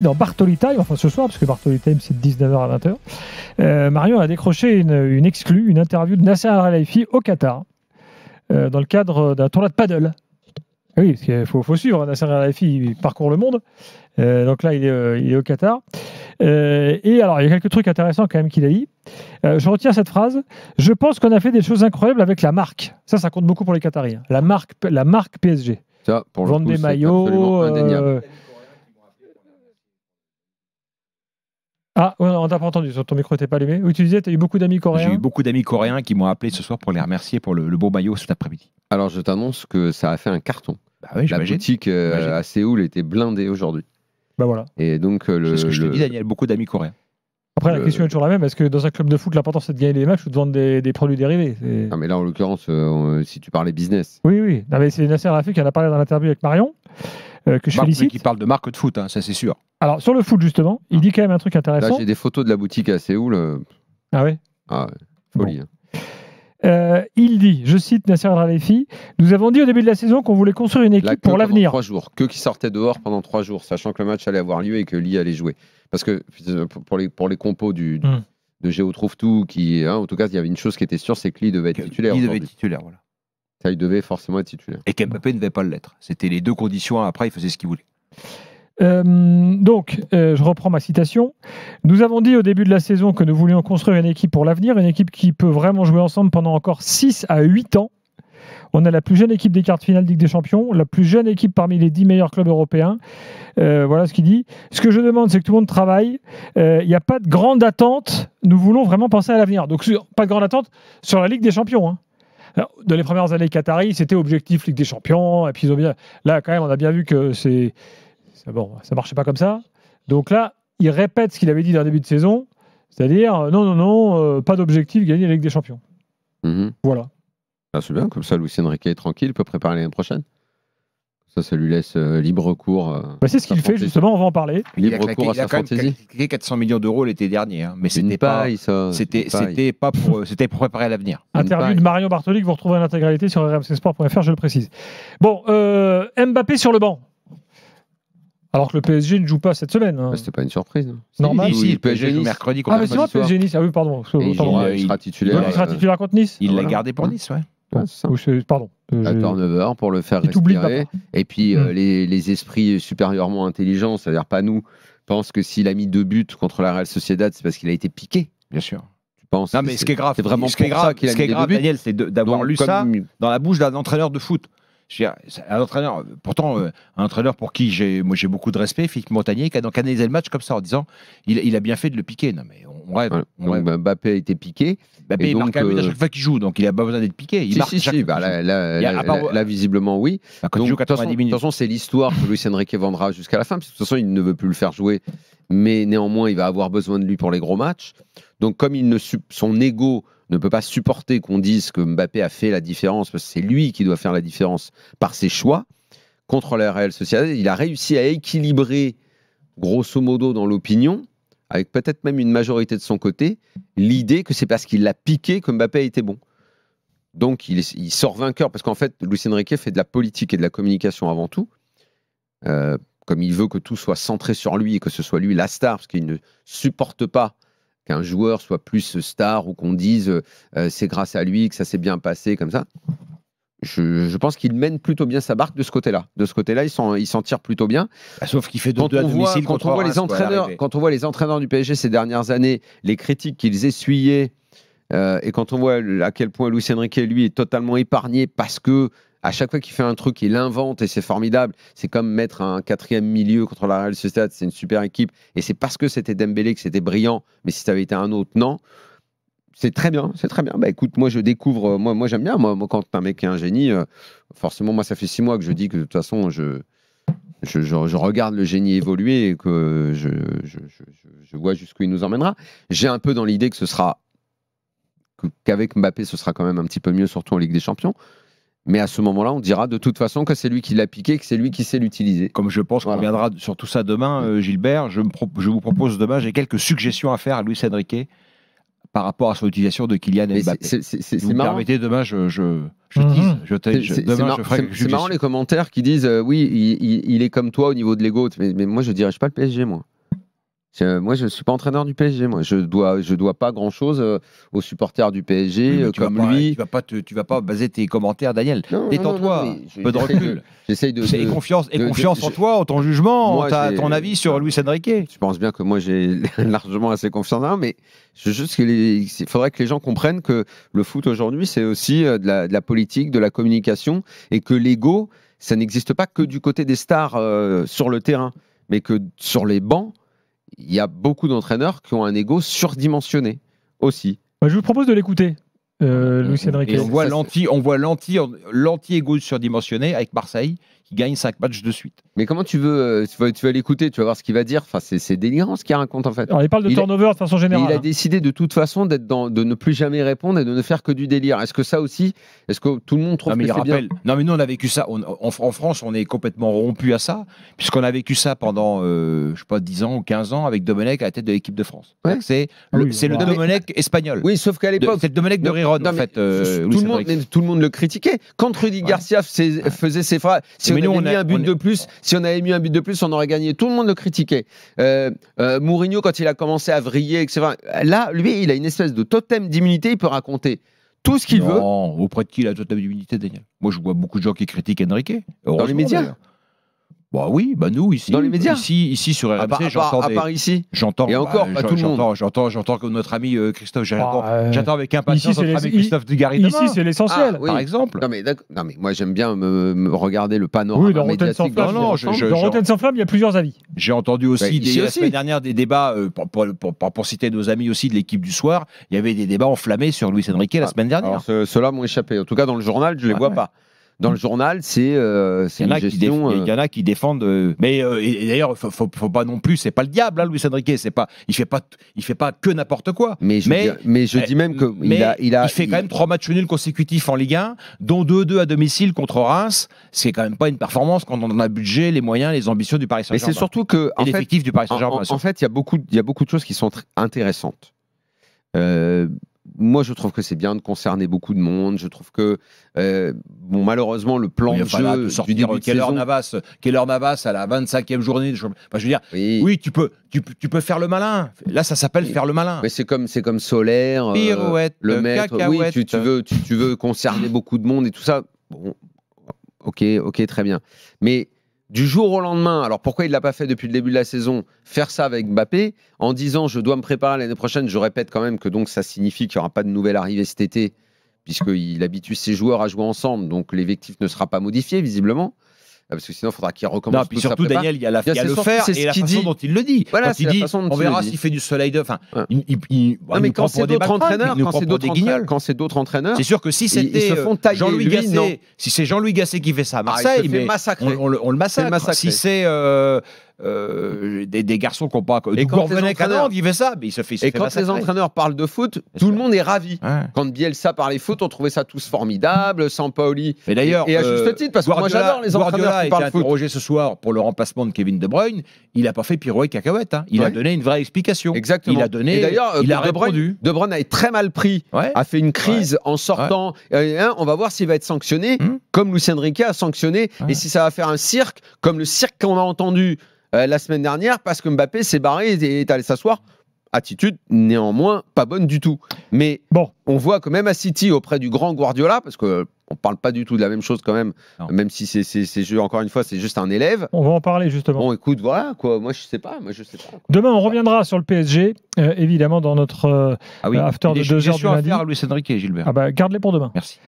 dans Bartoli enfin ce soir, parce que Bartoli c'est de 19h à 20h, euh, Marion a décroché une, exclue, une interview de Nasser Al-Khelaifi au Qatar, euh, dans le cadre d'un tournoi de paddle. Ah oui, parce qu'il faut, suivre, Nasser al il parcourt le monde, euh, donc là il est, au Qatar. et alors il y a quelques trucs intéressants quand même qu'il a dit. je retiens cette phrase, je pense qu'on a fait des choses incroyables avec la marque, ça ça compte beaucoup pour les Qataris, hein. la, marque, la marque PSG. Ça, pour Vendre des maillots Ah, on t'a pas entendu, ton micro n'était pas allumé. Oui, tu disais, tu as eu beaucoup d'amis coréens J'ai eu beaucoup d'amis coréens qui m'ont appelé ce soir pour les remercier pour le, beau maillot cet après-midi. Alors, je t'annonce que ça a fait un carton. Bah la boutique euh, à Séoul était blindée aujourd'hui. Bah voilà. Et donc, euh, le, ce que je te dis, Daniel, beaucoup d'amis coréens. Après, la question est toujours la même. Est-ce que dans un club de foot, l'important c'est de gagner des matchs ou de vendre des, produits dérivés Non, ah, mais là, en l'occurrence, euh, si tu parlais business. Oui, oui. Non, mais c'est Nasser Rafi qui en a parlé dans l'interview avec Marion. Euh, que je Qui parle de marque de foot, hein, ça c'est sûr. Alors sur le foot justement, il ah. dit quand même un truc intéressant. Là j'ai des photos de la boutique à Séoul. Euh, ah ouais. Ah ouais. Folie. Hein. Euh, il dit, je cite Nasser al nous avons dit au début de la saison qu'on voulait construire une équipe pour l'avenir. Trois jours, que qui sortait dehors pendant trois jours, sachant que le match allait avoir lieu et que Lee allait jouer. Parce que pour les, pour les compos du, hmm. de Géo Trouve Tout, qui, hein, en tout cas, il y avait une chose qui était sûre, c'est que Lee devait être titulaire. Lee devait être titulaire, voilà il devait forcément être titulaire. Et Mbappé ne devait pas l'être. C'était les deux conditions. Après, il faisait ce qu'il voulait. Euh, donc, euh, je reprends ma citation. Nous avons dit au début de la saison que nous voulions construire une équipe pour l'avenir, une équipe qui peut vraiment jouer ensemble pendant encore 6 à 8 ans. On a la plus jeune équipe des quarts de finale Ligue des Champions, la plus jeune équipe parmi les 10 meilleurs clubs européens. Euh, voilà ce qu'il dit. Ce que je demande, c'est que tout le monde travaille. Il n'y a pas de grande attente. Nous voulons vraiment penser à l'avenir. Donc, pas de grande attente sur la Ligue des Champions. Hein dans les premières années Qatari, c'était objectif Ligue des Champions. Et puis ils bien... Là, quand même, on a bien vu que c'est bon, ça marchait pas comme ça. Donc là, il répète ce qu'il avait dit dans le début de saison, c'est-à-dire euh, non, non, non, euh, pas d'objectif, gagner la Ligue des Champions. Mhm. Voilà. Ah, c'est bien, comme ça, Lucien Riquet est tranquille, peut préparer l'année prochaine. Ça, ça lui laisse euh, libre cours. Euh, bah, c'est ce qu'il fait justement, on va en parler. Libre il a, cours quand 400 millions d'euros l'été dernier, hein, mais c'était pas, c'était pas pour, euh, c'était pour préparer l'avenir. Interview de Marion Bartoli que vous retrouvez en intégralité sur rmcsport.fr, je le précise. Bon, Mbappé sur le banc. Alors que le PSG ne joue pas cette semaine. Hein. Bah, C'était pas une surprise. Normal. le PSG mercredi contre Ah, mais c'est PSG Nice. Ah oui, pardon. il, sera titulaire. il sera titulaire contre Nice. Il l'a gardé pour Nice, ouais. Pardon à mm. turnover pour le faire respirer. Et puis euh, mm. les, esprits supérieurement intelligents, c'est-à-dire pas nous, pensent que s'il a mis deux buts contre la Real Sociedad, c'est parce qu'il a été piqué. Bien sûr. Tu penses Non, mais ce qui est grave, c'est vraiment ce qui est grave, Daniel, c'est d'avoir lu ça dans la bouche d'un entraîneur de foot. un entraîneur, pourtant, euh, un entraîneur pour qui j'ai, j'ai beaucoup de respect, Philippe Montagnier, qui a donc analysé le match comme ça en disant il, il a bien fait de le piquer. Non, mais Ouais, bah, Mbappé a été piqué. Mbappé, il marque un euh, à chaque fois qu'il joue, donc il n'a pas besoin d'être piqué. Il là, visiblement, oui. Bah, de toute façon, c'est l'histoire que Luis Enrique vendra jusqu'à la fin, de toute façon, il ne veut plus le faire jouer. Mais néanmoins, il va avoir besoin de lui pour les gros matchs. Donc, comme il ne son ego ne peut pas supporter qu'on dise que Mbappé a fait la différence, parce que c'est lui qui doit faire la différence par ses choix, contre la Real social, il a réussi à équilibrer, grosso modo, dans l'opinion, avec peut-être même une majorité de son côté, l'idée que c'est parce qu'il l'a piqué que Mbappé a bon. Donc il, sort vainqueur, parce qu'en fait, Lucien Riquet fait de la politique et de la communication avant tout. Euh, comme il veut que tout soit centré sur lui et que ce soit lui la star, parce qu'il ne supporte pas qu'un joueur soit plus star ou qu'on dise euh, euh, c'est grâce à lui que ça s'est bien passé, comme ça je, pense qu'il mène plutôt bien sa barque de ce côté-là. De ce côté-là, il s'en, tire plutôt bien. Bah, sauf qu'il fait deux, on voit, quand on voit les entraîneurs, quand on voit les entraîneurs du PSG ces dernières années, les critiques qu'ils essuyaient, euh, et quand on voit à quel point Luis Enrique lui est totalement épargné parce que à chaque fois qu'il fait un truc, il l'invente, et c'est formidable. C'est comme mettre un quatrième milieu contre la Real Sociedad, c'est une super équipe. Et c'est parce que c'était Dembélé que c'était brillant, mais si ça avait été un autre, non c'est très bien, c'est très bien. Bah écoute, moi je découvre, euh, moi, j'aime bien, moi, quand un mec est un génie, euh, forcément moi ça fait six mois que je dis que de toute façon je, je, regarde le génie évoluer et que je, vois jusqu'où il nous emmènera. J'ai un peu dans l'idée que ce sera, qu'avec Mbappé ce sera quand même un petit peu mieux, surtout en Ligue des Champions. Mais à ce moment-là, on dira de toute façon que c'est lui qui l'a piqué, que c'est lui qui sait l'utiliser. Comme je pense qu'on reviendra sur tout ça demain, euh, Gilbert, je, me je vous propose demain, j'ai quelques suggestions à faire à Luis Enrique par rapport à son utilisation de Kylian Mbappé. vous me Permettez, demain, je, je, je Je, C'est marrant les commentaires qui disent euh, oui, il, il, est comme toi au niveau de l'ego. Mais, mais moi, je dirige pas le PSG, moi. Euh, moi, je ne suis pas entraîneur du PSG. Moi, je dois, je dois pas grand chose euh, aux supporters du PSG euh, comme lui. Tu vas tu vas pas baser tes commentaires, Daniel. Détends-toi, peu de recul. J'essaye de. Et confiance, et confiance en toi, en ton jugement, en ton avis sur Luis Enrique. Je pense bien que moi, j'ai largement assez confiance en mais je, juste qu'il faudrait que les gens comprennent que le foot aujourd'hui, c'est aussi de la, politique, de la communication, et que l'ego, ça n'existe pas que du côté des stars sur le terrain, mais que sur les bancs il y a beaucoup d'entraîneurs qui ont un ego surdimensionné aussi. Bah, je vous propose de l'écouter. Euh, Riquet. on voit l'anti-égo surdimensionné avec Marseille qui gagne 5 matchs de suite. Mais comment tu veux, euh, tu vas, tu vas l'écouter, tu vas voir ce qu'il va dire. Enfin, c'est délirant ce qu'il raconte en fait. il parle de turnover de façon générale. Il a hein. décidé de toute façon d'être dans, de ne plus jamais répondre et de ne faire que du délire. Est-ce que ça aussi, est-ce que tout le monde trouve non, mais que bien Non, mais nous on a vécu ça. en France, on est complètement rompu à ça, puisqu'on a vécu ça pendant, je euh, je sais pas, 10 ans ou 15 ans avec Domenech à la tête de l'équipe de France. C'est le, ah Domenech espagnol. Oui, sauf qu'à l'époque. C'est le Domenech de Riron en fait. Euh, tout, le monde, tout, le monde, le critiquait. Quand Rudy Garcia faisait ses phrases un but de plus, si on avait mis un but de plus, on aurait gagné. Tout le monde le critiquait. Euh, euh, Mourinho, quand il a commencé à vriller, etc. Là, lui, il a une espèce de totem d'immunité. Il peut raconter tout ce qu'il veut. Auprès de qui la totem d'immunité, Daniel Moi, je vois beaucoup de gens qui critiquent Enrique. Dans les médias. Bah oui, bah nous ici. Ici, ici sur RMC, j'entends. ici J'entends. Et encore, tout le monde. J'entends, j'entends que notre ami euh, Christophe, bah, euh, j'attends, avec impatience ici, notre ami Christophe Dugarry. Ici, c'est l'essentiel. Ah, Par exemple. Non mais, moi j'aime bien me, regarder le panorama oui, dans médiatique. Dans, non, je, Rotten sans flamme, il y a plusieurs avis. J'ai entendu aussi, bah, la semaine dernière des débats, euh, pour, citer nos amis aussi de l'équipe du soir, il y avait des débats enflammés sur Luis Enrique la ah. semaine dernière. Ceux-là m'ont échappé. En tout cas, dans le journal, je ne les ah, vois pas dans le journal, c'est euh, une gestion. Euh, il y en a qui défendent. Euh, mais d'ailleurs, faut, ne faut, pas non plus. C'est pas le diable, hein, Louis Enrique. C'est pas. Il fait pas. Il fait pas que n'importe quoi. Mais je, mais, dis, je eh, dis même que il a, il a, fait quand même trois matchs nuls consécutifs en Ligue 1, dont 2-2 à domicile contre Reims. C'est quand même pas une performance quand on a a budget, les moyens, les ambitions du Paris Saint-Germain. Mais c'est surtout que l'effectif du Paris Saint-Germain. En, fait, il y a beaucoup, il y a beaucoup de choses qui sont intéressantes moi, je trouve que c'est bien de concerner beaucoup de monde. Je trouve que, euh, bon, malheureusement, le plan de jeu du début Keller de saison... Navas, Keller à la 25e journée. Je, je veux dire, oui, tu, peux, tu, peux faire le malin. Là, ça s'appelle faire le malin. Mais c'est comme, c'est comme Solaire, euh, le maître. Oui, tu, veux, tu, tu, veux concerner beaucoup de monde et tout ça. Bon, ok, ok, très bien. Mais du jour au lendemain, alors pourquoi il ne l'a pas fait depuis le début de la saison, faire ça avec Mbappé, en disant je dois me préparer l'année prochaine, je répète quand même que donc ça signifie qu'il n'y aura pas de nouvelle arrivée cet été, puisqu'il habitue ses joueurs à jouer ensemble, donc l'effectif ne sera pas modifié visiblement. Ah, parce que sinon, il faudra qu'il recommence. Non, puis surtout, Daniel, il y a, la, y a le faire et la façon dit. dont il le dit. Voilà, dont il dit, on verra s'il fait du soleil de. Enfin, non, mais quand c'est d'autres entraîneurs, quand c'est d'autres entraîneurs, quand c'est d'autres entraîneurs, c'est sûr que si c'était euh, Jean-Louis Gasset, si c'est Jean-Louis Gasset qui fait ça à ah, Marseille, mais on le massacre. Si c'est euh, euh, des, garçons qui n'ont pas. Et quand les entraîneurs, il ça, et quand les entraîneurs parlent de foot, tout le monde est ravi. Quand Bielsa parlait foot, on trouvait ça tous formidable. sans Paoli et, à euh, juste titre, parce que moi j'adore les entraîneurs qui parlent de foot. interrogé ce soir pour le remplacement de Kevin De Bruyne. Il n'a pas fait pirouette et cacahuète. Hein. Il a donné une vraie explication. Exactement. Il a donné. d'ailleurs, il a de répondu. De Bruyne a été très mal pris. A fait une crise en sortant. Hein, on va voir s'il va être sanctionné, hmm. comme Lucien Riquet a sanctionné, et si ça va faire un cirque, comme le cirque qu'on a entendu euh, la semaine dernière parce que Mbappé s'est barré et est allé s'asseoir. Attitude néanmoins pas bonne du tout. Mais bon. on voit que même à City auprès du grand Guardiola, parce que euh, on parle pas du tout de la même chose quand même, euh, même si c'est encore une fois c'est juste un élève. On va en parler justement. Bon, écoute, voilà quoi. Moi je sais pas, moi je sais pas. Demain on reviendra sur le PSG, évidemment dans notre ah oui, after de du à et Gilbert. Ah bah garde-les pour demain. Merci.